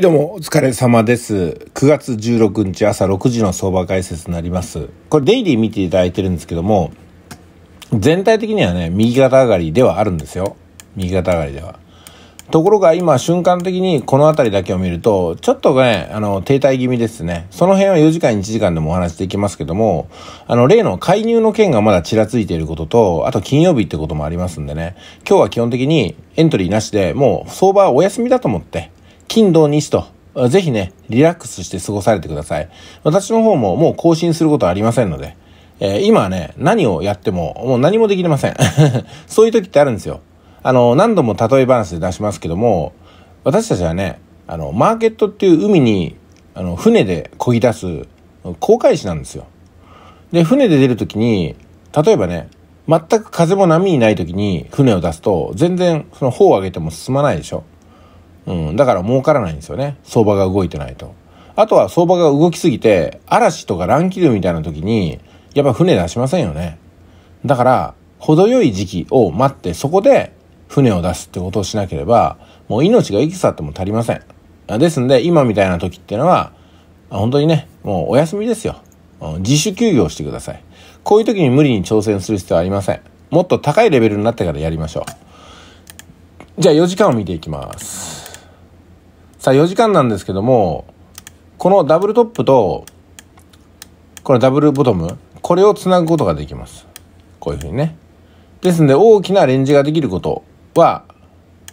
どうも、お疲れ様です。9月16日朝6時の相場解説になります。これ、デイリー見ていただいてるんですけども、全体的にはね、右肩上がりではあるんですよ。右肩上がりでは。ところが今、瞬間的にこの辺りだけを見ると、ちょっとね、あの、停滞気味ですね。その辺は4時間1時間でもお話しきますけども、あの、例の介入の件がまだちらついていることと、あと金曜日ってこともありますんでね、今日は基本的にエントリーなしで、もう相場はお休みだと思って、金土日と、ぜひね、リラックスして過ごされてください。私の方ももう更新することはありませんので、えー、今はね、何をやっても、もう何もできれません。そういう時ってあるんですよ。あの、何度も例え話で出しますけども、私たちはね、あの、マーケットっていう海に、あの、船で漕ぎ出す航海士なんですよ。で、船で出るときに、例えばね、全く風も波にないときに船を出すと、全然その方を上げても進まないでしょ。うん、だから儲からないんですよね。相場が動いてないと。あとは相場が動きすぎて、嵐とか乱気流みたいな時に、やっぱ船出しませんよね。だから、程よい時期を待って、そこで船を出すってことをしなければ、もう命がいくつあっても足りません。ですんで、今みたいな時っていうのは、本当にね、もうお休みですよ。自主休業してください。こういう時に無理に挑戦する必要はありません。もっと高いレベルになってからやりましょう。じゃあ4時間を見ていきます。さあ4時間なんですけども、このダブルトップと、このダブルボトム、これをつなぐことができます。こういうふうにね。ですんで大きなレンジができることは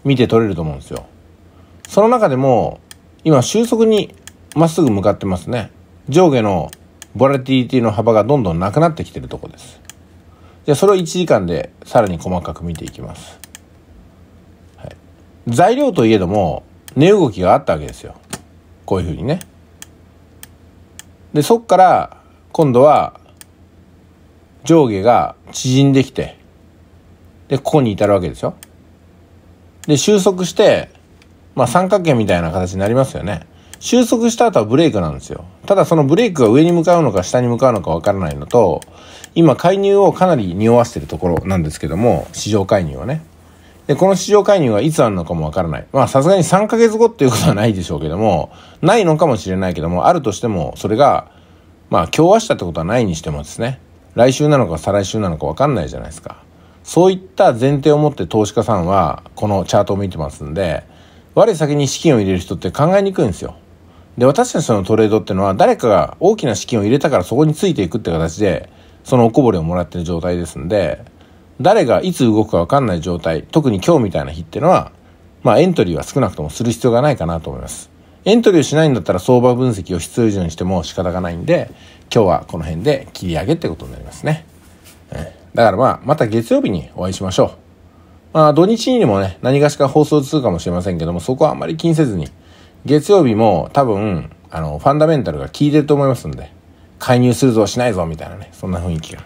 見て取れると思うんですよ。その中でも、今収束にまっすぐ向かってますね。上下のボラティリティの幅がどんどんなくなってきてるとこです。じゃあそれを1時間でさらに細かく見ていきます。はい、材料といえども、値動きがあったわけですよこういうふうにねでそっから今度は上下が縮んできてでここに至るわけですよで収束してまあ三角形みたいな形になりますよね収束した後はブレイクなんですよただそのブレイクが上に向かうのか下に向かうのかわからないのと今介入をかなり匂わせてるところなんですけども市場介入はねで、この市場介入はいつあるのかもわからない。まあ、さすがに3ヶ月後っていうことはないでしょうけども、ないのかもしれないけども、あるとしても、それが、まあ、今日明日ってことはないにしてもですね、来週なのか再来週なのかわかんないじゃないですか。そういった前提を持って投資家さんは、このチャートを見てますんで、我先に資金を入れる人って考えにくいんですよ。で、私たちのトレードってのは、誰かが大きな資金を入れたからそこについていくって形で、そのおこぼれをもらってる状態ですんで、誰がいつ動くか分かんない状態、特に今日みたいな日ってのは、まあエントリーは少なくともする必要がないかなと思います。エントリーをしないんだったら相場分析を必要以上にしても仕方がないんで、今日はこの辺で切り上げってことになりますね。だからまあ、また月曜日にお会いしましょう。まあ土日にもね、何かしか放送するかもしれませんけども、そこはあんまり気にせずに、月曜日も多分、あの、ファンダメンタルが効いてると思いますんで、介入するぞ、しないぞ、みたいなね、そんな雰囲気が。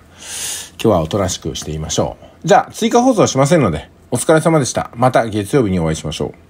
今日はおとなしくしていましょう。じゃあ、追加放送はしませんので、お疲れ様でした。また月曜日にお会いしましょう。